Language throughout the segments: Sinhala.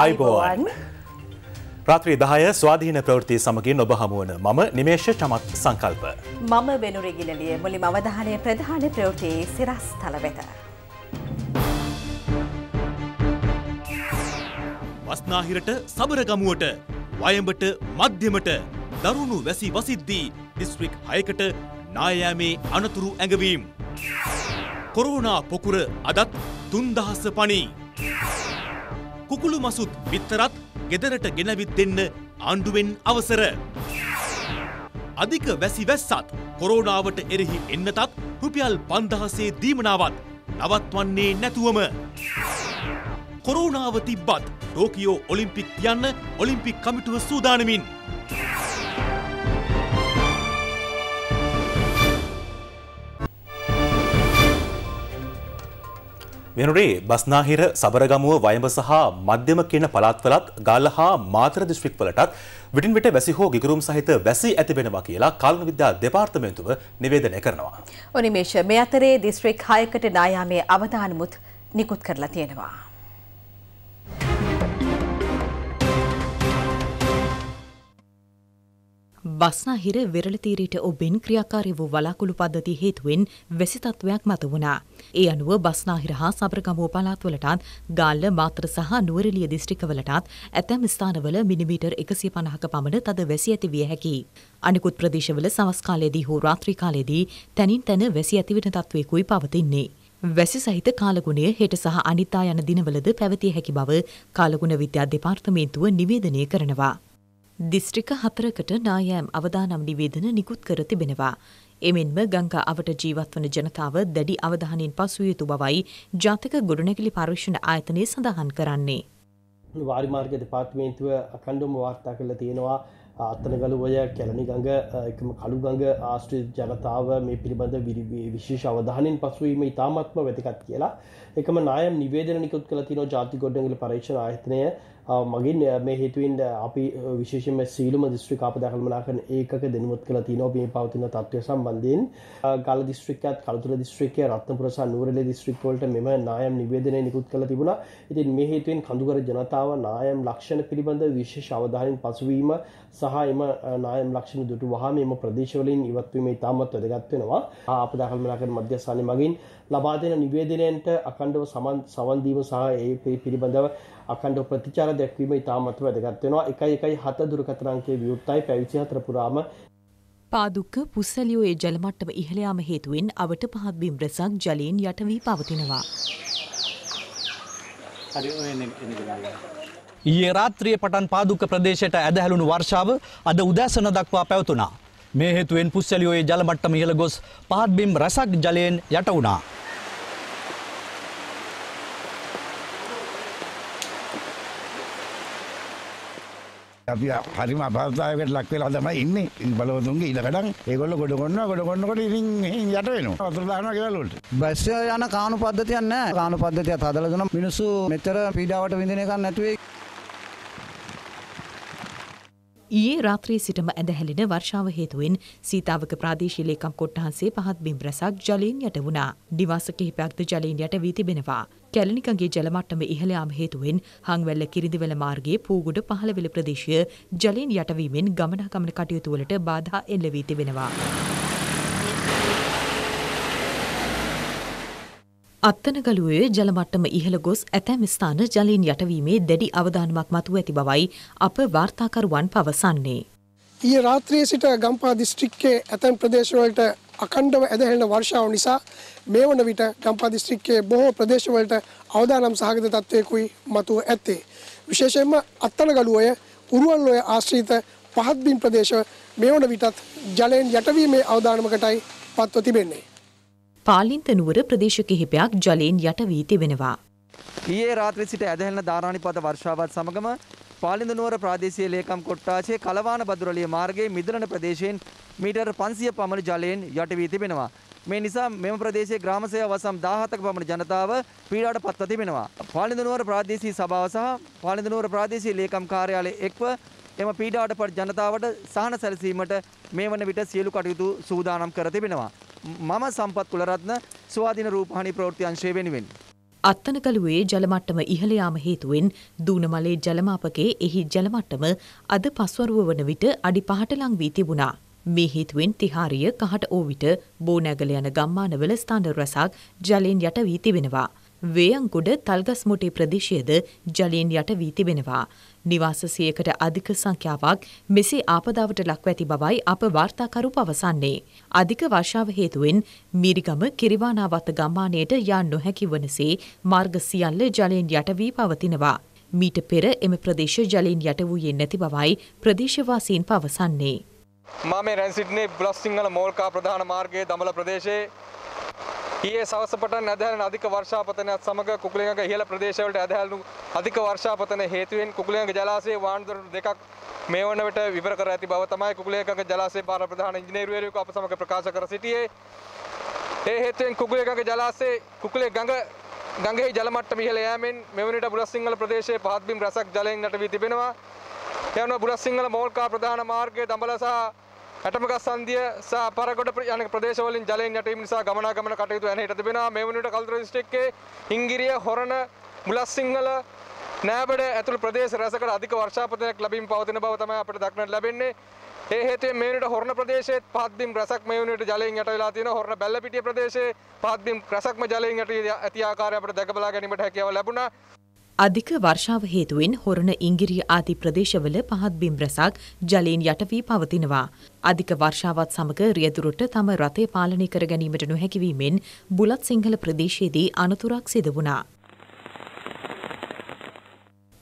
අයිබෝවන් ප්‍රාත්‍රී දහය ස්වාධීන ප්‍රවෘතිය සමගින් ඔබ හමුවන මම නිමේෂ චමත් සංකල්ප. මම වෙනුරෙගිලලිය මුලිම අවධානය ප්‍රධාන ප්‍රවෘතියේ සිරස් තල වෙත. වස්නාහිරට සබරගමුවට වයඹට මධ්‍යමට දරුණු වැසි වසිද්දී දිස්ත්‍රික් හයකට නායෑමේ අනතුරු ඇඟවීම්. කොරෝනා පොකුර අදත් තුන්දහස පනී. කුකුළු මසුත් විත්තරත් ගෙදරට ගෙනවිත් දෙන්න ආණ්ඩුවෙන් අවසර. අධික වැසි වැස්සත් කොරෝනාවට එරෙහි එන්නතත් රුපියල් පන්දහසේ දීමනාවත් නවත්වන්නේ නැතුවම. කොරෝනාව තිබ්බත් ටෝකියෝ ඔලිම්පික් යන්න ඔලිම්පික් කමිටුව සූදානමින්. මෙනුරේ බස්නාහිර සබරගමුව වයඹ සහ මධ්‍යම කියන පළාත්වලත් ගාල්ල හා මාතර දිස්ත්‍රික්වලටත් විටින් විට වැසි හෝ ගිගුරුම් සහිත වැසි ඇතිබෙනවා කියලා කාලුණ විද්‍යා දෙපාර්තමේන්තුව නිවේදනය කරනවා. ඔනිමේෂ මේ අතරේ දිස්ත්‍රික් හයකට නායාමේ අවධානමුත් නිකුත් කරලා තියෙනවා. බස්නාහිර වෙරළතීරයට ඔබෙන් ක්‍රියාකාරය වූ වලාකුළු පද්ධති හේතුවෙන් වැසි තත්ත්වයක් මත වුණා. ඒ අනුව බස්නාහිර හා සබරගමුව පළාත්වලටත් ගාල්ල මාතර සහ නුවරලිය දිස්ත්‍රික්කවලටත් ඇතැම් ස්ථානවල මිලිමීටර් එකසිය පණහක පමණ තද වැසි ඇති විය හැකි. අනිකුත් ප්‍රදේශවල සවස් කාලයේදී හෝ රාත්‍රී කාලයේදී තැනින් තැන වැසි ඇතිවෙන තත්ත්වයකුයි පවතින්නේ. වැසි සහිත කාලගුණය හෙට සහ අනිතා යන දිනවලද පැවතිය හැකි බව කාලගුණ විද්‍යා දෙපාර්තමේන්තුව නිවේදනය කරනවා. දිස්ත්‍රික හතරකට නායෑම් අවදානම් නිවේදන නිකුත් කර තිබෙනවා. එමෙන්ම ගංකා අවට ජීවත්වන ජනතාව දැඩි අවධානින් පසුයුතු බවයි ජාතික ගොඩනැගිලි පර්ේෂණ ආයතනය සඳහන් කරන්නේ. වාරිමාර්ග දෙපාර්තමේන්තුව අකණ්ඩුම වාර්තා කළ තියෙනවා අත්තනගලුවය කැලනිගඟ එකම කළුගඟ ආශ්්‍රී ජනතාව මේ පිළිබඳ විශේෂ අවධානෙන් පසුවීම ඉතාමත්ම වැතිකත් කියලා එකම නායම් නිවේදනිකුත් කළ තින ජාති ගොඩගල පරේක්ෂණ ආයතනය මගින් මේ හේතුවන්ට අපි විශේෂම සීලුම දිස්ත්‍රික ආපදාහල්මනාකන ඒක දෙනුවත් කළ තිනෝ මේ පවතින තත්ත්වය සම්බන්ධයෙන් ගල දිස්ත්‍රිකත් කළතුර දිස්ත්‍රිකය රත්නපුරසා නුවරල දිස්ත්‍රික්වලට මෙම නායම් නිවේදනය නිකුත් කළ තිබුණ ඉතින් මේ හේතුවෙන් කඳුකර ජනතාව නායම් ලක්ෂණ පිළිබඳ විශේෂ අවධානින් පසුවීම සහ එම නායම් ලක්ෂණ දුටු වහම එම ප්‍රදේශවලින් ඉවත්වීම ඉතාමත් වැදගත්වෙනවා ආපදාහල්මනාකන මධ්‍යස්ථානය මගින් ලබා දෙන නිවේදනයන්ට අකණ්ඩව සමන් දීම සහ ඒ පිළිබඳව අකණ්ඩ ප්‍රතිචාර දැක්වීම ඉතාමත් වැදගත් වෙනවා 117 දුරකථන අංකයේ විවෘතයි පැවිසි හතර පුරාම පාදුක්ක පුස්සලියෝ ඒ ජලමට්ටම ඉහළ යාම හේතුවෙන් අවට පහත් බිම් රැසක් ජලයෙන් යට වී පවතිනවා. හරි ඔය එන්නේ එන්නේ ගාලා. ඊයේ රාත්‍රිය පටන් පාදුක ප්‍රදේශයට ඇදහැළුණු වර්ෂාව අද උදෑසන දක්වා පැවතුනා. මේ හේතුවෙන් පුස්සලියෝයේ ජලමට්ටම ඉහළ ගොස් පහත් බිම් රසක් ජලයෙන් යට වුණා. අපි හරිම අපාතාවකට ලක්වෙලා තමයි ඉන්න බලවතුන්ගේ ඉඩකටන් ඒගොල්ල ගොඩගොන්න ගොඩගොන්නකොට ඉතින් යට වෙන අතරදාන කියවලට බස් යන කානු පද්ධතියන්න කානු පද්ධතිය හදලදන මිනිසු මෙතර පීඩාවට විඳනකන්න නැතුවේ ඊයේ රාත්‍රී සිටම ඇඳහැලෙන වර්ෂාව හේතුවෙන් සීතාවක ප්‍රාදේශීය ලේකම් කොට්ටහන්සේ පහත් බිම් රැසක් ජලයෙන් යට වුණා. දිවාස කිහිපයක්ද ජලයෙන් යට වී තිබෙනවා. කැලණිකගේ ජලමට්ටම ඉහළ යාම හේතුවෙන් හංවැල්ල කිරිඳිවැල මාර්ගයේ පූගොඩ පහළවිල ප්‍රදේශය ජලයෙන් යටවීමෙන් ගමනාගමන කටයුතු වලට බාධා එල්ල වී තිබෙනවා. අත්තනගලුවේ ජලමට්ටම ඉහළ ගොස් ඇතැම් ස්ථාන ජලයෙන් යටවීමේ දැඩි අවධානමක් මතුව ඇති බවයි අප වාර්තාකරුවන් පවසන්නේ. ඊ රාත්‍රයේ සිට ගම්පා දිස්ත්‍රික්කයේ ඇතැම් ප්‍රදේශවලට අකණ්ඩව ඇදහෙළෙන වර්ෂාව නිසා මේ වන විට ගම්පා දිස්ත්‍රික්කයේ බොහෝ ප්‍රදේශවලට අවදානම් සහගත තත්ත්වයකුයි මතුව ඇත්තේ. විශේෂයෙන්ම අත්තනගලුවය උරුවල්ලොය ආශ්‍රීත පහත්බින් ප්‍රදේශ මේ වන විටත් ජලයෙන් යටවීමේ අවධානමකටයි පත්ව තිබෙන්නේ. පාලින්ත නුවර ප්‍රදේශ කිහිපයක් ජලයෙන් යට වී තිබෙනවා. ඊයේ රාත්‍රී සිට ඇදහෙළන ධාරානිපාත වර්ෂාවත් සමගම පාලින්ද නුවර ප්‍රාදේශීය ලේකම් කොට්ටාශයේ කලවාන බදුරළිය මාර්ගයේ මිදුලන ප්‍රදේශයෙන් මීටර් 500 පමණ ජලයෙන් යට වී තිබෙනවා. මේ නිසා මෙම ප්‍රදේශයේ ග්‍රාම සේවා වසම් 17ක පමණ ජනතාව පීඩාවට පත්ව තිබෙනවා. පාලින්ද නුවර ප්‍රාදේශීය සභාව සහ පාලින්ද නුවර ප්‍රාදේශීය ලේකම් කාර්යාලය එක්ව එම පීඩාවට පත් ජනතාවට සහන සැලසීමට මේ වන විට සියලු කටයුතු සූදානම් කර තිබෙනවා. මම සම්පත් කුලරත්න ස්වාධීන රූපහානි ප්‍රවෘත්ති අංශය වෙනුවෙන්. අත්තනකළුවේ ජලමට්ටම ඉහළ යාම හේතුවෙන් දූනමලේ ජලමාපකයේ එහි ජලමට්ටම අද පස්වරුව වන විට අඩි පහට ලං වී තිබුණා. මේ හේතුවෙන් තිහාරිය කහට ඕවිට බෝනැගල යන ගම්මානවල ස්ථාන රැසක් ජලයෙන් යට වී තිබෙනවා. වේයන්ගොඩ තල්ගස් මුටි ප්‍රදේශයේද ජලයෙන් යට වී තිබෙනවා. නිවාස සියකට අධික සංඛ්‍යාවක් මෙසේ ආපදාවට ලක්ව ඇති බවයි අප වාර්තාකරු පවසන්නේ. අධික වර්ෂාව හේතුවෙන් මිරිගම කිරිවානාවත ගම්මානයට යා නොහැකි වනසේ මාර්ග සියල්ල ජලයෙන් යට වී පවතිනවා. මීට පෙර එම ප්‍රදේශ ජලයෙන් යට වූයේ නැති බවයි ප්‍රදේශවාසීන් පවසන්නේ. මා මේ රැන් සිටින්නේ බ්ලොස් සිංහල මෝල්කා ප්‍රධාන මාර්ගයේ දමල ප්‍රදේශයේ ඊයේ සවස පටන් ඇදහැලෙන අධික වර්ෂාපතනයත් සමග කුකුලිඟග ඉහළ ප්‍රදේශවලට ඇදහැලුණු අධික වර්ෂාපතන හේතුවෙන් කුකුලිඟග ජලාශයේ වාහනදොරටු දෙකක් මේ වන විට විවර කර ඇති බව තමයි කුකුලිඟග ජලාශයේ භාර ප්‍රධාන ඉංජිනේරුවරයෙකු අප සමග ප්‍රකාශ කර සිටියේ. ඒ හේතුවෙන් කුකුලිඟග ජලාශයේ කුකුලේ ගඟ ගඟෙහි ජල මට්ටම ඉහළ යෑමෙන් මෙවැනිට බුලස්සිංහල ප්‍රදේශයේ පහත් බිම් රැසක් ජලයෙන් නැටවී තිබෙනවා. එවන බුලස්සිංහල මෝල්කා ප්‍රධාන මාර්ගයේ දඹල සහ පැටමගස් සන්දිය සහ පරගොඩ යන ප්‍රදේශවලින් ජලයෙන් යටවීම නිසා ගමනාගමන කටයුතු ඇනහිට තිබෙනවා මේ වනවිට කල්තුර දිස්ත්‍රික්කයේ හිංගිරිය හොරණ මුලස්සිංහල නෑබඩ ඇතුළු ප්‍රදේශ රැසකට අධික වර්ෂාපතනයක් ලැබීම පවතින බව තමයි අපිට දක්නට ලැබෙන්නේ ඒ හේතුවෙන් මේ වෙනට හොරණ ප්‍රදේශයේ පහත්බිම් රැසක් මේ වෙනට ජලයෙන් යට වෙලා තියෙනවා හොරණ බැල්ලපිටිය ප්‍රදේශයේ පහත්බිම් රැසක්ම ජලයෙන් යට ඇති ආකාරය අපිට දැක බලා ගැනීමට හැකියාව ලැබුණා අධික වර්ෂාව හේතුවෙන් හොරණ ඉංගිරිය ආදී ප්‍රදේශවල පහත් බිම් රැසක් ජලයෙන් යට වී පවතිනවා. අධික වර්ෂාවත් සමග රියදුරට තම රථය පාලනය කර ගැනීමට නොහැකිවීමෙන් බුලත් සිංහල ප්‍රදේශයේදී අනතුරක් සිදු වුණා.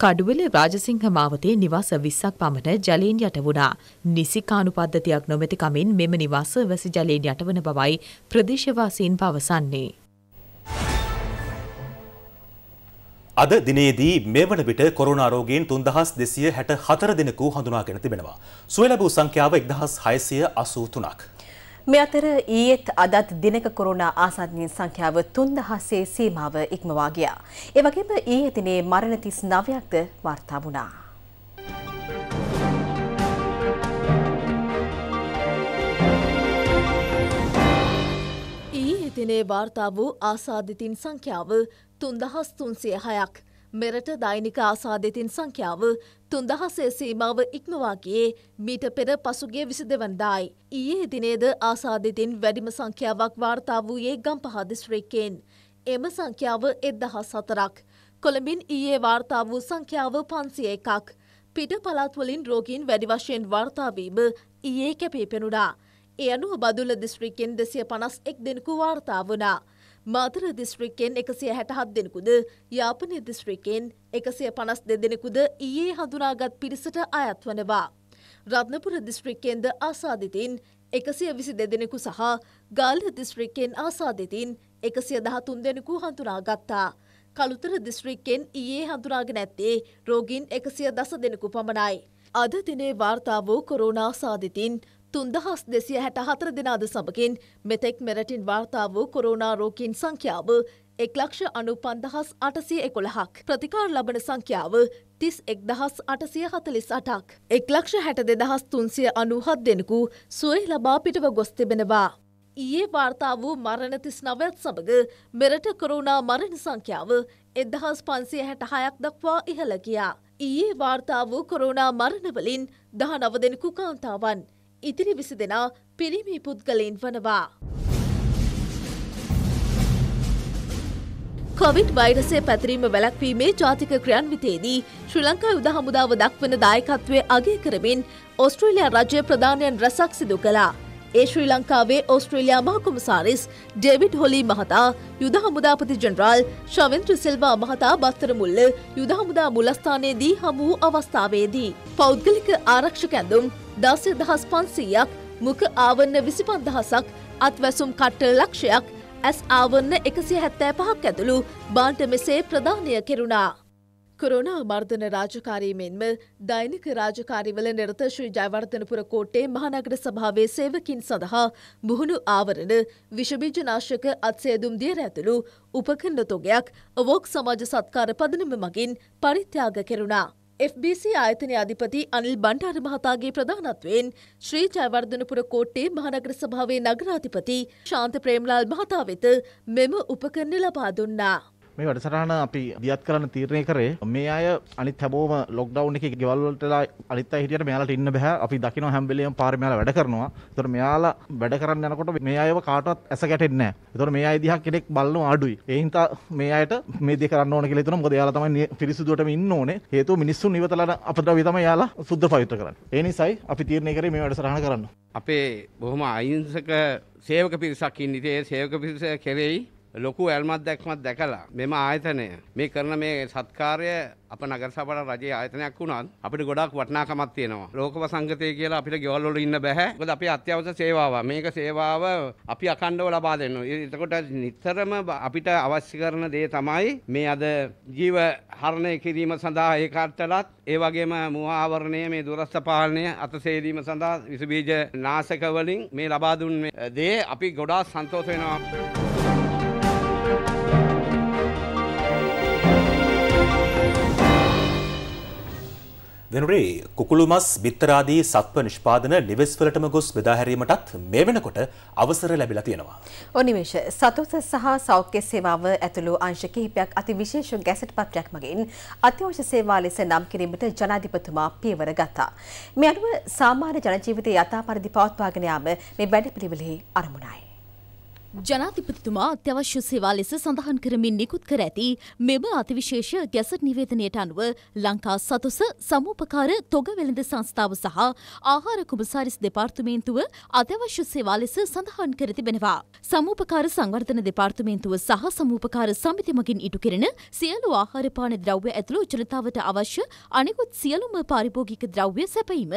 කඩුවල රාජසිංහ මාවතේ නිවාස විස්සක් පමණ ජලයෙන් යට වුණා. නිසිකානු පද්ධතියක් නොමැති කමින් මෙම නිවාස වැසි ජලයෙන් යටවන බවයි ප්‍රදේශවාසීන් පවසන්නේ. අද දිනේදී මේ වන විට කොරෝනා රෝගීන් 3264 දෙනෙකු හඳුනාගෙන තිබෙනවා. සුව ලැබූ සංඛ්‍යාව 1683ක්. මේ අතර ඊයේත් අදත් දිනක කොරෝනා ආසන්නයෙන් සංඛ්‍යාව 3000ේ සීමාව ඉක්මවා ගියා. ඒ වගේම ඊයේ දිනේ මරණ 39ක්ද වාර්තා වුණා. දිනේ වාර්තා වූ ආසාදිතින් සංඛ්‍යාව තුන්දහස් තුන්සිය හයක් මෙරට දෛනික ආසාධතින් සංඛ්‍යාව තුන්දහසේ සීමාව ඉක්මවාගේ මීට පෙර පසුගේ විසි දෙවන්දායි. ඊයේ දිනේද ආසාධිතින් වැඩිම සංඛ්‍යාවක් වාර්තා වූයේ ගම්පහදිස්ශ්‍රීකෙන්. එම සංඛ්‍යාව එදදහස් සතරක්. කොළඹින් ඊයේ වාර්තා වූ සංඛ්‍යාව පන්සිය එකක්. පිට පළාත්වලින් රෝගීන් වැඩි වශයෙන් වාර්තාවීම ඊයේ කැපේ පෙනුඩා. එයනු බදුල දිස්ත්‍රිකෙන් දෙසිය පනස් එක් දෙනෙකු වාර්තා වනා. මාතර දිස්ත්‍රික්කෙන් එකසිය හැටහත් දෙනෙකුද යාපනය දිස්ත්‍රිකෙන් එකසිය පනස් දෙදෙනෙකුද ඊයේ හඳුනාගත් පිරිසට අයත් වනවා. රත්නපුර දිස්ත්‍රික්කෙන්ද ආසාධිතින් එකසිය විසි දෙදෙනෙකු සහ ගාල දිස්ත්‍රික්කෙන් ආසාධිතින් එකසිය දහතුන් දෙනෙකු හඳුනාගත්තා. කළුතර දිස්ත්‍රික්කෙන් ඊයේ හඳුනාගෙන ඇත්තේ රෝගීන් එකසිය දස දෙනෙකු පමණයි. අද දිනේ වාර්තා වූ කොරෝනා සාධිතින් තුන්දහස් දෙසිය හැට හතර දෙනාද සමගින් මෙතෙක් මෙරටින් වාර්තා වූ කොරුණා රෝගීන් සංඛ්‍යාව එක් ලක්ෂ අනු පන්දහස් අටසිය එකොළහක් ප්‍රතිකාර ලබන සංඛ්‍යාව තිස් එක්දහස් අටසිය හතලිස් අටක්. එක් ලක්ෂ හැට දෙදහස් තුන්සිය අනුහත් දෙනෙකු සුවයි ලබා පිටව ගොස් තිබෙනවා. ඊයේ වාර්තා වූ මරණ තිස් නවත් සමඟ මෙරට කොරුණා මරණ සංඛ්‍යාව එදහස් පන්සිය හැට හයක් දක්වා ඉහළ ගියා. ඊයේ වාර්තා වූ කොරුණා මරණවලින් දහ නව දෙනෙකු කාන්තාවන්. ඉතිරි විසි දෙනා පිරිමි පුද්ගලයින් වනවා. කොවිඩ් වෛරසේ පැතිරීම වැලැක්වීමේ ජාතික ක්‍රියන්විතයේදී ශ්‍රී ලංකා යුද හමුදාව දක්වන දායකත්වය අගය කරමින් ඔස්ට්‍රේලයා රජය ප්‍රධානයන් රැසක් සිදු කළා. ඒ ශ්‍රී ලංකාවේ ඔස්ට්‍රේලයා මහකොමසාරිස් ඩේවිඩ් හොලි මහතා යුද හමුදාපති ජනරාල් ශවෙන්ද්‍ර සිල්වා මහතා බස්තරමුල්ල යුද හමුදා මුලස්ථානයේදී හමු වූ අවස්ථාවේදී. පෞද්ගලික ආරක්ෂක ඇඳුම් දසය දහස් පන්සීයක් මුක ආවන්න විසිපන් දහසක් අත්වැසුම් කට්ට ලක්ෂයක් ඇස් ආවන්න එකසි හැත්තෑ පහක් ඇතුළු බාන්ට මෙසේ ප්‍රධානය කෙරුණා. කොරෝනා මර්ධන රාජකාරීමෙන්ම දෛනික රාජකාරිවල නිරත ශ්‍රී ජයවර්ධනපුර කෝට්ටේ මහනගර සභාවේ සේවකින් සඳහා මුහුණු ආවරණ විෂබීජ නාශක අත්සේදුම් දියර ඇතුළු උපකන්න තොගයක් වෝක් සමාජ සත්කාර පදනම මගින් පරිත්‍යාග කෙරුණා. FBC ආයතන අධිපති අනිල් බණ්ඩාර මහතාගේ ප්‍රධානත්වයෙන් ශ්‍රී ජයවර්ධනපුර කෝට්ටේ මහනගර සභාවේ නගරාධිපති ශාන්ත ප්‍රේම්ලාල් මහතා වෙත මෙම උපකරණ ලබා දුන්නා. මේ වැඩසටහන අපි දියත් කරන්න තීරණය කරේ මේ අය අනිත් හැමෝම ලොක්ඩවුන් එකේ ගෙවල් වලටලා අනිත් අය හිටියට මෙයාලට ඉන්න බෑ අපි දකිනවා හැම වෙලෙම පාරේ මෙයාලා වැඩ කරනවා ඒතර මෙයාලා වැඩ කරන්න යනකොට මේ අයව කාටවත් ඇස ගැටෙන්නේ නැහැ ඒතර මේ අය දිහා කෙනෙක් බලනවා අඩුයි ඒ හින්දා මේ අයට මේ දේ කරන්න ඕන කියලා හිතනවා මොකද එයාලා තමයි පිරිසිදුවටම ඉන්න ඕනේ හේතුව මිනිස්සුන් ඉවතලා අපද්‍රව්‍ය තමයි එයාලා සුද්ධ පවිත්‍ර කරන්නේ ඒ නිසායි අපි තීරණය කරේ මේ වැඩසටහන කරන්න අපේ බොහොම අහිංසක සේවක පිරිසක් ඉන්නේ ඒ සේවක පිරිස කෙරෙහි ලොකු ඇල්මත් දැක්මත් දැකලා මෙම ආයතනය මේ කරන මේ සත්කාරය අප නගර සභාවට රජයේ ආයතනයක් වුණත් අපිට ගොඩක් වටිනාකමක් තියෙනවා. ලෝකව සංගතය කියලා අපිට ගෙවල් වල ඉන්න බෑ. මොකද අපි අත්‍යවශ්‍ය සේවාව. මේක සේවාව අපි අඛණ්ඩව ලබා දෙනවා. එතකොට නිතරම අපිට අවශ්‍ය කරන දේ තමයි මේ අද ජීව හරණය කිරීම සඳහා ඒ කාර්තලත් ඒ වගේම මුව ආවරණය මේ දුරස්ථ පාලනය අතසේදීම සඳහා විස බීජ නාශක වලින් මේ ලබා දුන්නේ දේ අපි ගොඩාක් සන්තෝෂ වෙනවා. වෙනුරේ කුකුළු මස් බිත්තරාදී සත්ව නිෂ්පාදන නිවෙස්වලටම ගොස් බෙදාහැරීමටත් මේ වෙනකොට අවසර ලැබිලා තියෙනවා. ඔනිමේෂ සතුට සහ සෞඛ්‍ය සේවාව ඇතුළු අංශ කිහිපයක් අති විශේෂ ගැසට් පත්‍රයක් මගින් අත්‍යවශ්‍ය සේවා ලෙස නම් කිරීමට ජනාධිපතිතුමා පියවර ගත්තා. මේ අනුව සාමාන්‍ය ජන ජීවිතය යථා පරිදි පවත්වාගෙන යාම මේ වැඩපිළිවෙලෙහි අරමුණයි. ජනාතිපතිතුමා අත්‍යවශ්‍ය සේවා ලෙස සඳහන් කරමින් නිකුත් කර ඇති මෙම අතිවිශේෂ ගැසට් නිවේදනයට අනුව ලංකා සතුස සමූපකාර තොග වෙළඳ සංස්ථාව සහ ආහාර කුමසාරිස් දෙපාර්තමේන්තුව අත්‍යවශ්‍ය සේවා ලෙස සඳහන් කර තිබෙනවා. සමූපකාර සංවර්ධන දෙපාර්තමේන්තුව සහ සමූපකාර සමිති මගින් ඉටු කෙරෙන සියලු ආහාර පාන ද්‍රව්‍ය ඇතුළු ජනතාවට අවශ්‍ය අනෙකුත් සියලුම පාරිභෝගික ද්‍රව්‍ය සැපීම,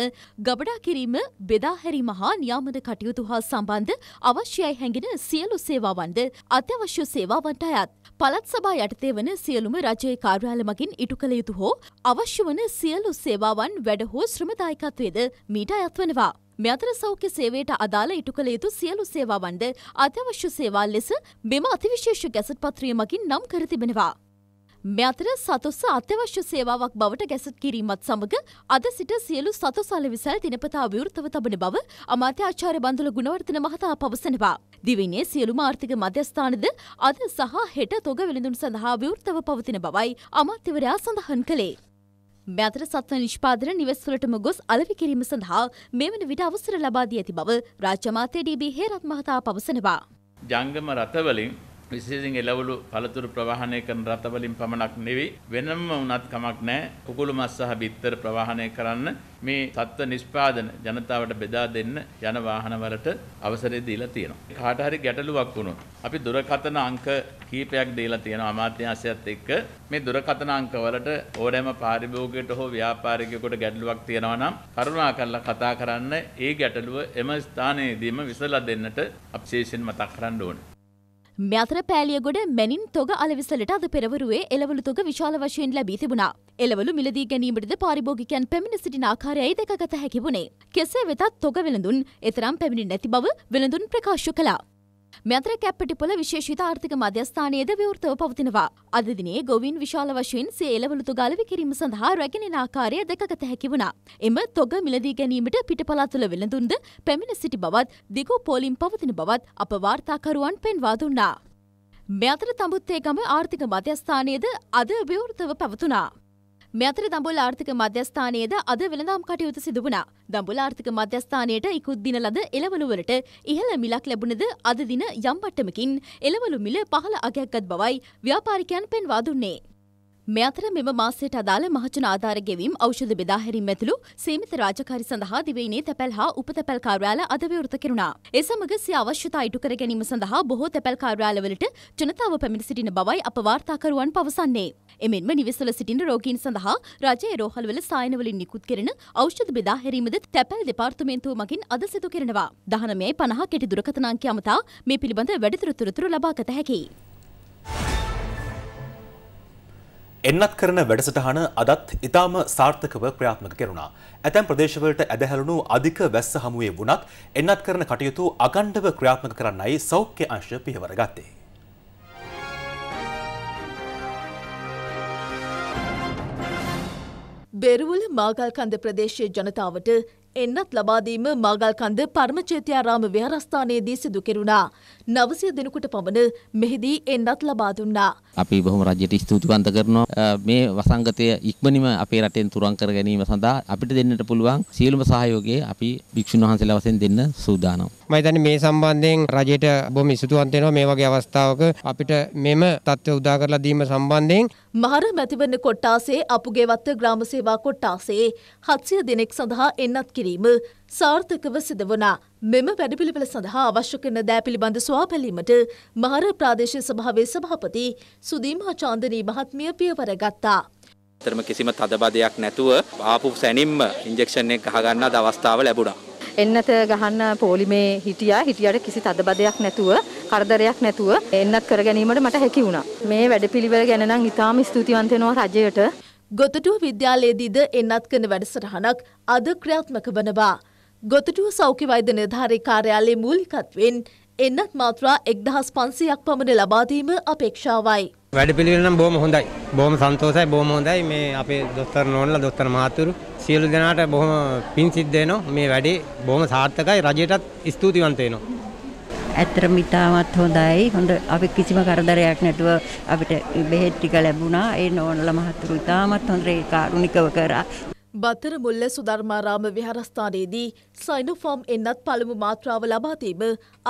ගබඩා කිරීම, බෙදා හැරීම හා නියාමන කටයුතු හා සම්බන්ධ අවශ්‍යයි හැඟෙන සියලු සියලු සේවාවන්ද අත්‍යවශ්‍ය සේවාවන්ට අයත්. පළත් සභා යටතේ වන සියලුම රජයේ කාර්යාල මගින් ඉටු කළ යුතු හෝ අවශ්‍ය වන සියලු සේවාවන් වැඩ හෝ ශ්‍රමදායකත්වයද මීට අයත්වනවා. මෙතර සෞඛ්‍ය සේවයට අදාළ ඉටු කළ යුතු සියලු සේවාවන්ද අත්‍යවශ්‍ය සේවාල් ලෙස මෙම අතිවිශේෂ ගැසට් පත්‍රය මගින් නම් කර තිබෙනවා. මෙතර සතුස්ස අත්‍යවශ්‍ය සේවාවක් බවට ගැසත් කිරීමත් සමඟ අද සිට සියලු සතුසල විසල් දිනපතා විවෘතව තබන බව අමාත්‍ය ආචාර්ය බන්දුල ගුණවර්ධන මහතා පවසනවා. දිවිනේ සියලුම ආර්ථික මධ්‍යස්ථානද අද සහ හෙට තොග වෙළඳුන් සඳහා විවෘතව පවතින බවයි අමාත්‍යවරයා සඳහන් කළේ. මෙතර සත්ව නිෂ්පාදන නිවෙස්වලටම ගොස් අලෙවි කිරීම සඳහා මෙවන විට අවසර ලබා දී ඇති බව රාජ්‍ය අමාත්‍ය ඩී.බී. හේරත් මහතා පවසනවා. ජංගම රථවලින් විශේෂයෙන් එළවලු පළතුරු ප්‍රවාහනය කරන රථවලින් පමණක් නෙවෙයි වෙනම වුණත් කමක් නැහැ කුකුළු මස් සහ බිත්තර ප්‍රවාහනය කරන්න මේ තත්ත්ව නිෂ්පාදන ජනතාවට බෙදා දෙන්න යන වාහනවලට අවසරය දීලා තියෙනවා. කාට හරි ගැටලුවක් වුණොත් අපි දුරකථන අංක කීපයක් දීලා තියෙනවා අමාත්‍යාංශයත් එක්ක. මේ දුරකථන අංකවලට ඕනෑම පාරිභෝගිකයෙකුට හෝ ව්‍යාපාරිකයෙකුට ගැටලුවක් තියෙනවා නම් කරුණාකරලා කතා කරන්න ඒ ගැටලුව එම ස්ථානයේදීම විසඳලා දෙන්නට අප විශේෂයෙන් මතක් කරන්න ඕනේ. මැතර පෑලියගොඩ මැනින් තොග අලවිසලට අද පෙරවරුවේ එළවලු තොග විශාල වශයෙන් ලැබී තිබුණා. එළවලු මිලදී ගැනීමටද පාරිභෝගිකයන් පැමිණ සිටින ආකාරයයි දැකගත හැකි වුණේ. කෙසේ වෙතත් තොග වෙළඳුන් එතරම් පැමිණි නැති බව වෙළඳුන් ප්‍රකාශ කළා. මෙතර කැප්පටිපොල විශේෂිත ආර්ථික මධ්‍යස්ථානයේද විවෘතව පවතිනවා. අද දිනේ ගොවීන් විශාල වශයෙන් සේලවලුතු ගලවි කිරීම සඳහා රැගෙනෙන ආකාරය දෙකකට හැකි වුණා. එම තොග මිලදී ගැනීමට පිටපළාතුල වෙළඳුන්ද පැමිණ සිටි බවත් දිගු පෝලිම් පවතින බවත් අප වාර්තාකරුවන් පෙන්වා දුන්නා. මෙතර තඹුත්තේ ගම ආර්ථික මධ්‍යස්ථානයේද අද විවෘතව පැවතුනා. මෙතර දඹුල් ආර්ථික මධ්‍යස්ථානයේද අද වෙළඳාම් කටයුතු සිදු වුණා. දඹුල් ආර්ථික මධ්‍යස්ථානයට ඉක්ුත් දින ලද එළවලු වලට ඉහළ මිලක් ලැබුණද අද දින යම් මට්ටමකින් එළවලු මිල පහළ අගයක්ගත් බවයි ව්‍යාපාරිකයන් පෙන්වා දුන්නේ. මේ අතර මෙම මාසයට අදාළ මහජන ආධාර ගෙවීම් ඖෂධ බෙදා හැරීම් ඇතුළු සීමිත රාජකාරි සඳහා දිවයිනේ තැපැල් හා උපතැපැල් කාර්යාල අද විවෘත කෙරුණා. ඒ සමග සිය අවශ්‍යතා ඉටු කර ගැනීම සඳහා බොහෝ තැපැල් කාර්යාලවලට ජනතාව පැමිණ සිටින බවයි අප වාර්තාකරුවන් පවසන්නේ. එමෙන්ම නිවෙස්වල සිටින රෝගීන් සඳහා රජයේ රෝහල්වල සායනවලින් නිකුත් කෙරෙන ඖෂධ බෙදා හැරීමද තැපැල් දෙපාර්තමේන්තුව මගින් අද සිදු කරනවා. 19.50 කෙටි දුරකථන අංකය අමතා මේ පිළිබඳ වැඩිදුර තොරතුරු ලබා ගත හැකියි. එන්නත් කරන වැඩසටහන අදත් ඉතාම සාර්ථකව ක්‍රියාත්මක කෙරුණා. ඇතැම් ප්‍රදේශවලට ඇදහැළුණු අධික වැස්ස හමුවේ වුණත් එන්නත් කරන කටයුතු අකණ්ඩව ක්‍රියාත්මක කරන්නයි සෞඛ්‍ය අංශ පියවර ගත්තේ. බෙරුවල මාගල්කන්ද ප්‍රදේශයේ ජනතාවට එන්නත් ලබාදීම මාගල්කන්ද පර්මචේතියාරාම විහාරස්ථානයේදී සිදු කෙරුණා. නවසිය දෙනෙකුට පමණ මෙහිදී එන්නත් ලබා දුන්නා. අපි බොහොම රජයට ස්තුතිවන්ත කරනවා. මේ වසංගතය ඉක්මනින්ම අපේ රටෙන් තුරන් කර ගැනීම සඳහා අපිට දෙන්නට පුළුවන් සියලුම සහයෝගය අපි භික්ෂුන් වහන්සේලා වශයෙන් දෙන්න සූදානම්. මම හිතන්නේ මේ සම්බන්ධයෙන් රජයට බොහොම ඉසුතුවන්ත වෙනවා මේ වගේ අවස්ථාවක අපිට මෙම තත්ත්වය උදා කරලා දීම සම්බන්ධයෙන් මහර මැතිවරණ කොට්ටාසේ අපුගේවත්ත ග්‍රාම සේවා කොට්ටාසේ 700 දිනක් සඳහා එන්නත් කිරීම සාර්ථකව සිදු වුණා. මෙම වැඩපිළිවෙල සඳහා අවශ්‍ය කරන දෑ පිළිබඳ සුවාපැලීමට මහර ප්‍රාදේශීය සභාවේ සභාපති සුදීමා චාන්දනී මහත්මිය පියවර ගත්තා. ඇත්තටම කිසිම තදබදයක් නැතුව ආපු සැනින්ම ඉන්ජෙක්ෂන් එක ගහගන්නත් අවස්ථාව ලැබුණා. එන්නත ගහන්න පෝලිමේ හිටියා. හිටියට කිසි තදබදයක් නැතුව, කරදරයක් නැතුව එන්නත් කර ගැනීමට මට හැකි වුණා. මේ වැඩපිළිවෙල ගැන නම් ඉතාම ස්තුතිවන්ත වෙනවා රජයට. ගොතටුව විද්‍යාලයේදීද එන්නත් කරන වැඩසටහනක් අද ක්‍රියාත්මක වනවා. ගොතටුව සෞඛ්‍ය වෛද්‍ය නිර්ධාරී කාර්යාලයේ මූලිකත්වයෙන් එන්නත් මාත්‍රා 1500ක් පමණ ලබා දීම අපේක්ෂාවයි. වැඩ පිළිවෙල නම් බොහොම හොඳයි. බොහොම සන්තෝෂයි, බොහොම හොඳයි. මේ අපේ දොස්තර නෝනලා, දොස්තර මහතුරු සියලු දෙනාට බොහොම පින් සිද්ධ වෙනවා. මේ වැඩේ බොහොම සාර්ථකයි. රජයටත් ස්තුතිවන්ත වෙනවා. ඇත්තටම ඉතාමත් හොඳයි. හොඳ අපි කිසිම කරදරයක් නැතුව අපිට බෙහෙත් ටික ලැබුණා. ඒ නෝනලා මහතුරු ඉතාමත් හොඳ ඒ කාරුණිකව කරා. බතර මුල්ල සුධර්මාරාම විහාරස්ථානයේදී සයිනුෆෝම් එන්නත් පළමු මාත්‍රාව ලබාදීම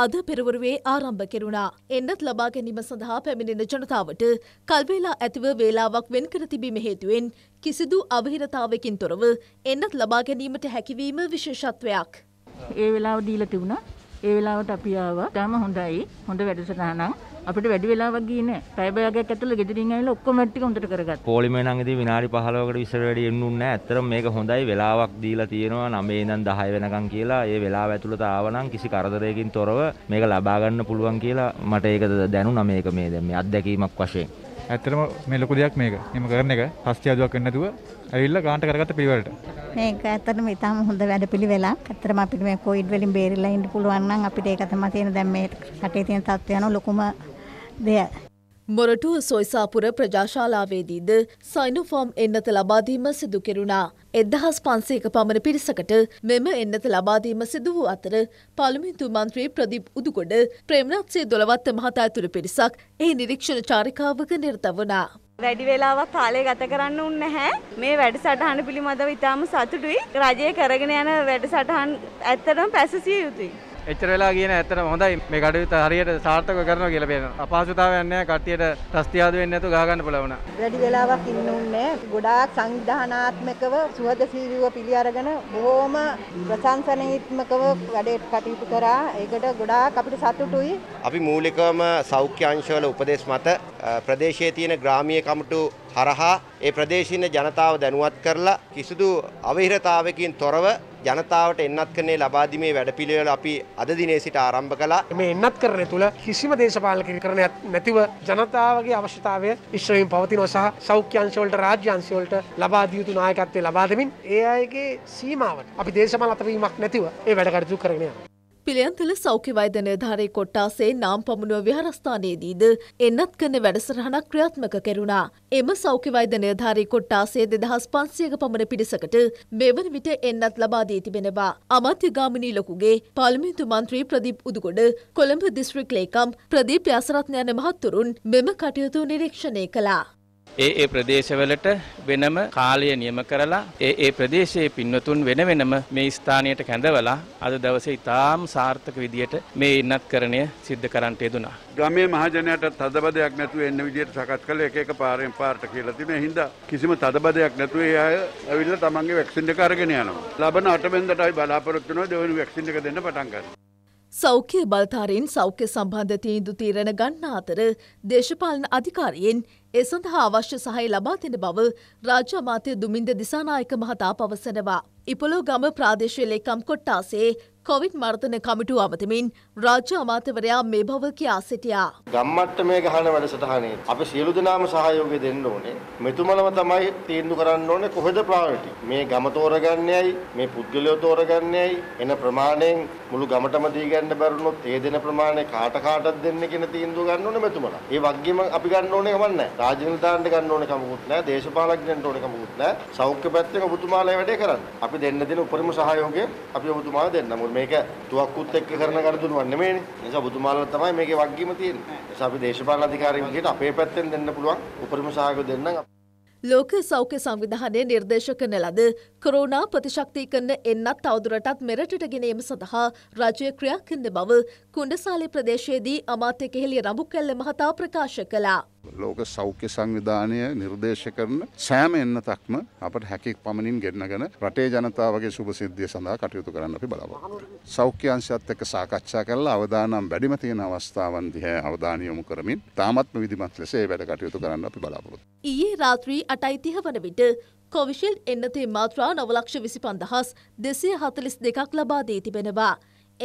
අද පෙරවරුවේ ආරම්භ කෙරුණා. එන්නත් ලබා ගැනීම සඳහා පැමිණෙන ජනතාවට කල්වේලා ඇතිව වේලාවක් වෙන් කර තිබීම හේතුවෙන් කිසිදු අවහිරතාවකින් තොරව එන්නත් ලබා ගැනීමට හැකිවීම විශේෂත්වයක්. ඒ වෙලාව දීලා තිබුණා. ඒ වෙලාවට අපි ආවා. ගාම හොඳයි. හොඳ වැඩසටහනක්. අපිට වැඩි වෙලාවක් ගියේ නෑ. පැය භාගයක් ඇතුළේ ගෙදරින් ඇවිල්ලා ඔක්කොම ටික හොඳට කරගත්තා. පොලිමේ නංගදී විනාඩි 15කට 20කට වැඩි එන්නුන්නේ නෑ. ඇත්තටම මේක හොඳයි. වෙලාවක් දීලා තියෙනවා 9 ඉඳන් 10 වෙනකන් කියලා. ඒ වෙලාව ඇතුළත ආවනම් කිසි කරදරයකින් තොරව මේක ලබා ගන්න පුළුවන් කියලා මට ඒක දැනුණා මේක මේ දැන් මේ අත්දැකීමක් වශයෙන්. ඇත්තටම මේ ලොකු දෙයක් මේක. එහෙම කරන එක පස්තියාදුවක් වෙන්නේ නැතුව ඇවිල්ලා ගාන්ට කරගත්ත පිළිවෙලට. මේක ඇත්තටම ඉතාම හොඳ වැඩපිළිවෙලක්. ඇත්තටම අපිට මේ කොවිඩ් වලින් බේරිලා ඉන්න පුළුවන් නම් අපිට ඒක තමයි තියෙන දැන් මේ රටේ තියෙන තත්ත්වය යන ලොකුම දෙය. මොරටුව සොයිසාපුර ප්‍රජාශාලාවේදීද සයිනුෆෝම් එන්නත ලබාදීම සිදු කෙරුණා. එදහස් පන්සේක පමණ පිරිසකට මෙම එන්නත ලබාදීම සිදු වූ අතර පළමිතු මන්ත්‍රී ප්‍රදිප් උදුකොඩ ප්‍රේමණත්සේ දොළවත්ත මහතා ඇතුළු පිරිසක් ඒ නිරීක්ෂණ චාරිකාවක නිර්ත වනා. වැඩි වෙලාවක් කාලය ගත කරන්න උන්න නැහැ. මේ වැඩසටහන පිළිබඳව ඉතාම සතුටුයි. රජය කරගෙන යන වැඩසටහන් ඇත්තටම පැසසිය යුතුයි. එච්චර වෙලා කියන ඇත්තට හොඳයි මේ කඩයුතු හරියට සාර්ථකව කරනවා කියලා පේනවා. අපහසුතාවයක් නැහැ කට්ටියට තස්තියාදු වෙන්නේ නැතුව ගහ ගන්න පුළුවන්. වැඩි වෙලාවක් ඉන්නුන්නේ ගොඩාක් සංවිධානාත්මකව සුහදශීලීව පිළි අරගෙන බොහොම ප්‍රශංසනීත්මකව වැඩේ කටයුතු කරා. ඒකට ගොඩාක් අපිට සතුටුයි. අපි මූලිකවම සෞඛ්‍ය අංශවල උපදෙස් මත ප්‍රදේශයේ තියෙන ග්‍රාමීය කමිටු හරහා ඒ ප්‍රදේශීන ජනතාව දැනුවත් කරලා කිසිදු අවහිරතාවකින් තොරව ජනතාවට එන්නත් කරන්නේ ලබාදීමේ වැඩපිළිවෙල අපි අද දිනේ සිට ආරම්භ කළා. මේ එන්නත් කරන තුළ කිසිම දේශපාලනකරණයක් නැතිව ජනතාවගේ අවශ්‍යතාවය ඉස්සරහින් පවතිනවා සහ සෞඛ්‍ය අංශවලට රාජ්‍ය අංශවලට ලබා දිය යුතු නායකත්වය ලබා දෙමින් ඒ අයගේ සීමාවට අපි දේශපාලන අතවීමක් නැතිව ඒ වැඩ කටයුතු කරගෙන යනවා. පිළියන්තල සෞඛ්‍ය වෛද්‍ය නිලධාරී කොට්ටාසේ නාම් පමුණුව විහාරස්ථානයේදීද එන්නත් කරන වැඩසටහනක් ක්‍රියාත්මක කෙරුණා. එම සෞඛ්‍ය වෛද්‍ය නිලධාරී කොට්ටාසේ 2500ක පමණ පිරිසකට මෙවන විට එන්නත් ලබා දී තිබෙනවා. අමාත්‍ය ගාමිණී ලොකුගේ පාර්ලිමේන්තු මන්ත්‍රී ප්‍රදීප් උදුගොඩ, කොළඹ දිස්ත්‍රික් ලේකම් ප්‍රදීප් යසරත්න යන මහත්තුරුන් මෙම කටයුතු නිරීක්ෂණය කළා. ඒ ඒ ප්‍රදේශවලට වෙනම කාලය නියම කරලා ඒ ඒ ප්‍රදේශයේ පින්නතුන් වෙන වෙනම මේ ස්ථානයට කැඳවලා අද දවසේ ඉතාම සාර්ථක විදියට මේ ඉන්නත්කරණය සිද්ධ කරන්නට යෙදුනා. ගමේ මහජනයාට තදබදයක් නැතුව එන්න විදියට සකස් කළ එක එක පාරෙන් පාරට කියලා තිබෙන හින්දා කිසිම තදබදයක් නැතුව ඒ අය ඇවිල්ලා තමන්ගේ වැක්සින් එක අරගෙන යනවා. ලබන අටවෙනිදාටයි බලාපොරොත්තු වෙනවා දෙවෙනි වැක්සින් එක දෙන්න පටන් ගන්න. සෞඛ්‍ය බලධාරීන් සෞඛ්‍ය සම්බන්ධ තීන්දු තීරණ ගන්න අතර දේශපාලන අධිකාරියෙන් ඒ සඳහා අවශ්‍ය සහය ලබා දෙන බව රාජ්‍ය අමාත්‍ය දුමින්ද දිසානායක මහතා පවසනවා. ඉපොලෝ ගම ප්‍රාදේශීය ලේකම් කොට්ටාසේ කොවිඩ් මර්ධන කමිටුව අමතමින් රාජ්‍ය අමාත්‍යවරයා මේ බව කියා සිටියා. ගම්මට්ට මේ ගහන වැඩසටහනේ අපි සියලු දෙනාම සහයෝගය දෙන්න ඕනේ. මෙතුමනම තමයි තීන්දුව කරන්න ඕනේ කොහෙද ප්‍රයොරිටි. මේ ගම තෝරගන්නේයි මේ පුද්ගලයෝ තෝරගන්නේයි එන ප්‍රමාණයෙන් මුළු ගමටම දී ගන්න බැරුණොත් ඒ දෙන ප්‍රමාණය කාට කාටද දෙන්නේ කියන තීන්දුව ගන්න ඕනේ මෙතුමලා. ඒ වගේම අපි ගන්න ඕනේ කමක් නැහැ. රාජ්‍ය නිලධාරින්ට ගන්න ඕනේ කමකුත් නැහැ. දේශපාලඥයන්ට ඕනේ කමකුත් නැහැ. සෞඛ්‍ය පැත්තෙන් ඔබතුමාලා වැඩේ කරන්න. අපි දෙන්න දෙන උපරිම සහයෝගය අපි ඔබතුමාලා දෙන්න. මේක තුවක්කුත් එක්ක කරන ගනුදෙනුවක් නෙමෙයිනේ. ඒ නිසා බුදුමාලන තමයි මේකේ වගකීම තියෙන්නේ. ඒ නිසා අපි දේශපාලන අධිකාරියන් විදිහට අපේ පැත්තෙන් දෙන්න පුළුවන් උපරිම සහයෝගය දෙන්නම්. ලෝක සෞඛ්‍ය සංවිධානය නිර්දේශ කරන ලද කොරෝනා ප්‍රතිශක්තිකරණ එන්නත් තවදුරටත් මෙරටට ගෙනීම සඳහා රජය ක්‍රියා කරන බව කුණ්ඩසාලේ ප්‍රදේශයේදී අමාත්‍ය කෙහෙලිය රඹුකැල්ල මහතා ප්‍රකාශ කළා. ලෝක සෞඛ්‍ය සංවිධානය නිර්දේශ කරන සෑම එන්නතක්ම අපට හැකෙක් පමණින් ගෙන්නගෙන රටේ ජනතාවගේ සුභසිද්ධිය සඳහා කටයුතු කරන්න අපි බලාපොරොත්තු සෞඛ්‍ය අංශයත් එක්ක සාකච්ඡා කරලා අවදානම් වැඩිම තියෙන අවස්ථාවන් දිහා අවධානය යොමු කරමින් තාමත්ම විධිමත් ලෙස ඒ වැඩ කටයුතු කරන්න අපි බලාපොරොත්තු ඊයේ රාත්‍රී 8:30 වන විට කොවිශිල් එන්නතේ මාත්‍රා නවලක්ෂ විසි පන්දහස් දෙසය හතලිස් දෙකක් ලබා දී තිබෙනවා.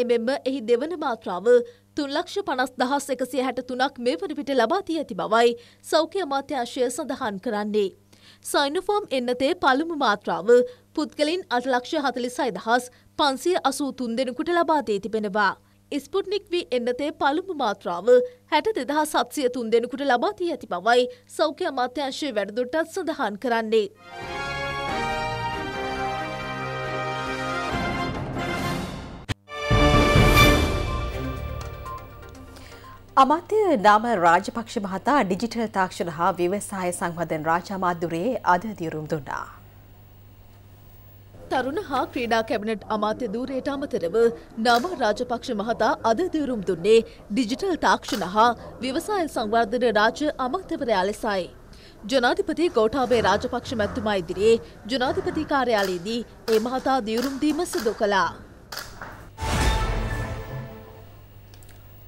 එමෙන්ම එහි දෙවන මාත්‍රාව තුන්ලක්ෂ පනස් දහස් එකසිය හැට තුනක් මේ වනවිට ලබාතිය ඇති බවයි සෞඛ්‍ය අමාත්‍යංශය සඳහන් කරන්නේ. සයිනෆෝම් එන්නතේ පළමු මාත්‍රාව පුද්ගලින් අටලක්ෂ හතලිස් සයිදහස් පන්සිය අසූ තුන් දෙනෙකුට ලබාදී තිබෙනවා. ස්පුට්නික් වී එන්නතේ පළමු මාත්‍රාව හැට දෙදහා සත්සිය තුන් දෙනෙකුට ලබාතිී ඇති බවයි සෞඛ්‍ය අමාත්‍යංශය වැඩදුටත් සඳහන් කරන්නේ. අමාත්‍ය නාම රාජපක්ෂ මහතා ඩිජිටල් තාක්ෂණ හා ව්‍යවසාය සංවධන් රාජාමාධ්‍යරයේ අද දියුරුම් දුන්නා. තරුණ හා ක්‍රීඩා කැබිනට් අමාත්‍ය ධූරයට අමතරව නම රාජපක්ෂ මහතා අද දවරුම් දුන්නේ ඩිජිටල් තාක්ෂණ හා විවසාය සංවර්ධන රාජ අමත්‍යවරයා ලෙසයි. ජනාධිපති ගෝටාබේ රාජපක්ෂ මැත්තුමා ඉදිරියේ ජනාධිපති කාර්යාලයේදී ඒ මහතා දියුරුම් දීම සිදු කළා.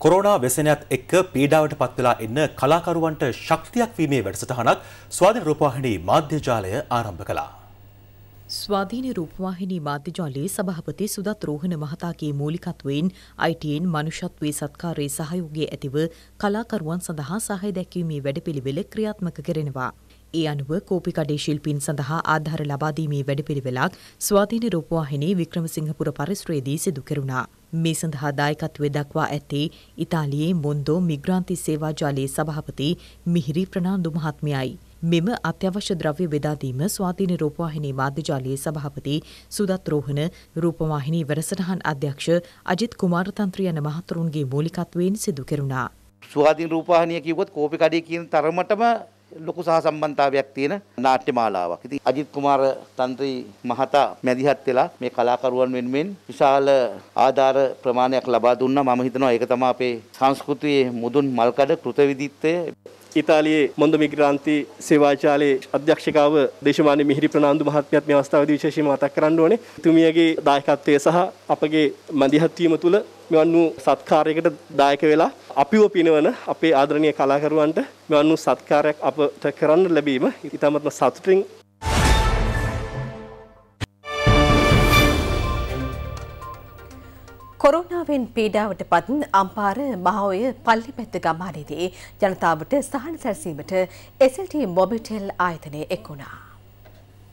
කොරෝනා වෙසෙනයක්ත් එක්ක පීඩාවට පත්වෙලා එන්න කලාකරුවන්ට ශක්තියක් වීමේ වැඩසටහනක් ස්වාධන රූපවාහිනී මාධ්‍යජාලය ආරම්භ කලා. ස්වාධීන රූපවාහිනී මාධ්‍යජාලයේ සභාපති සුදත් රෝහණ මහතාගේ මූලිකත්වයෙන් අයිටයෙන් මනුෂත්වයේ සත්කාරයේ සහයෝගය ඇතිව කලාකරුවන් සඳහා සහය දැක්වීමේ වැඩපිළිවෙල ක්‍රියාත්මක කරනවා. ඒ අනුව කෝපිකඩේ ශිල්පීන් සඳහා ආධාර ලබාදීමේ වැඩපිළිවෙලක් ස්වාධීන රූපවාහිනී වික්‍රමසිංහපුර පරිශ්‍රයේදී සිදු කෙරුණා. මේ සඳහා දායකත්වය දක්වා ඇත්තේ ඉතාලියේ මොන්දෝ මිග්‍රාන්ති සේවාජාලයේ සභාපති මිහිරි ප්‍රනාන්දු මහත්මයයි. මෙම අත්‍යවශ්‍ය ද්‍රව්‍ය බෙදාදීම ස්වාධීන රූපවාහිනී මාධ්‍යජාලයේ සභාපති සුදත් රෝහණ රූපවාහිනී වැඩසටහන් අධ්‍යක්ෂ අජිත් කුමාරතන්ත්‍ර යන මහතුරුන්ගේ මූලිකත්වයෙන් සිදු කෙරුණා. ස්වාධීන රූපවාහිනිය කිව්වොත් කෝපි කඩේ කියන තරමටම ලොකු සහසම්බන්ධතාවයක් තියෙන නාට්‍ය මාලාවක්. ඉතින් අජිත් කුමාර තන්ත්‍රී මහතා මැදිහත් වෙලා මේ කලාකරුවන් වෙනුවෙන් විශාල ආධාර ප්‍රමාණයක් ලබා දුන්නා. මම හිතනවා ඒක තමයි අපේ සංස්කෘතියේ මුදුන් මල්කඩ කෘතවිදිත්වය. ඉතාලියේ මොන්දමි ක්‍රාන්ති සේවාචාලයේ අධ්‍යක්ෂකව දේශමාන්‍ය මිහිරි ප්‍රනාන්දු මහත්මයාත් මේ අවස්ථාවේදී විශේෂයෙන්ම මතක් කරන්න ඕනේ. තුමියගේ දායකත්වය සහ අපගේ මැදිහත් වීම තුළ මෙවන් වූ සත්කාරයකට දායක වෙලා අපිව පිනවන අපේ ආදරණීය කලාකරුවන්ට මෙවන් වූ සත්කාරයක් අපට කරන්න ලැබීම ඉතාමත්ම සතුටින් කොරෝනාවෙන් පීඩාවට පත් අම්පාර මහෝය පල්ලිපැත්ත ගම්මානයේදී ජනතාවට සහන සැලසීමට SLT මොබිටෙල් ආයතනය එක් වුණා.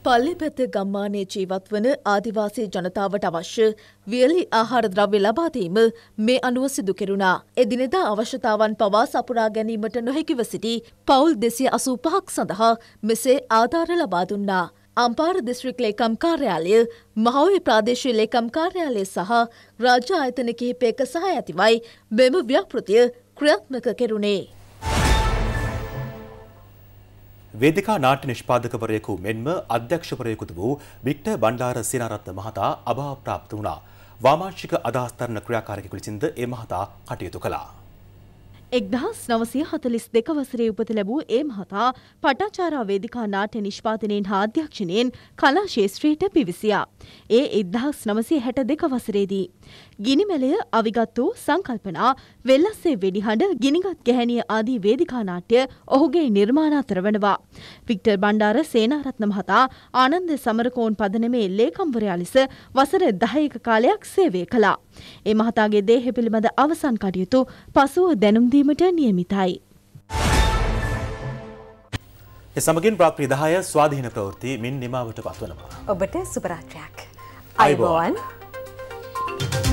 පල්ලිපැත්ත ගම්මානයේ ජීවත් වන ආදිවාසී ජනතාවට අවශ්‍ය වියලි ආහාර ද්‍රව්‍ය ලබා දීම මේ අනුව සිදු කෙරුණා. එදිනෙදා අවශ්‍යතාවන් පවා සපුරා ගැනීමට නොහැකිව සිටි පවුල් 285ක් සඳහා මෙසේ ආධාර ලබා දුන්නා. අම්පාර දිස්ත්‍රික් ලේකම් කාර්යාලය මහෝවේ ප්‍රාදේශීය ලේකම් කාර්යාලය සහ රාජ්‍ය ආයතන කිහිපයක සහ ඇතිවයි මෙම ව්‍යාපෘතිය ක්‍රියාත්මක කෙරුණේ. වේදිකා නාට්‍ය නිෂ්පාදකවරයෙකු මෙන්ම අධ්‍යක්ෂවරයෙකුද වූ වික්ටර් බණ්ඩාර සිනාරත්න මහතා අභාව ප්‍රාප්ත වුණා. වාමාංශික අදහස් තරණ ක්‍රියාකාරකෙකු ලෙසින්ද ඒ මහතා කටයුතු කළා. එක්දහස් නවසය හතලිස් දෙක වසරේ උපත ලැබූ ඒ මහතා පටාචාරා වේදිකා නාට්‍ය නිෂ්පාතනයෙන් හාධ්‍යක්ෂණයෙන් කලා ශේෂත්‍රයට පිවිසියා. ඒ එක්දහස් නවසේ හැට දෙක වසරේදී. ගිනිමැලය අවිගත් වූ සංකල්පනා වෙල්ලස්සේ වෙඩිහඬ ගිනිගත් ගැහැණිය ආදී වේදිකා නාට්‍ය ඔහුගේ නිර්මාණාතර වනවා. වික්ටර් බණ්ඩාර සේනාරත්න මහතා ආනන්ද සමරකෝන් පදනමේ ලේකම්වරයා ලෙස වසර 10ක කාලයක් සේවය කළා. ඒ මහතාගේ දේහ පිළිබඳ අවසන් කටයුතු පසුව දැනුම් දීමට නියමිතයි. එසමගින් ප්‍රාප්‍රී දහය ස්වාධීන ප්‍රවෘති මින් නිමාවට පත්වනවා. ඔබට සුපරාත්‍රයක්. අයිබෝවන්. Bye.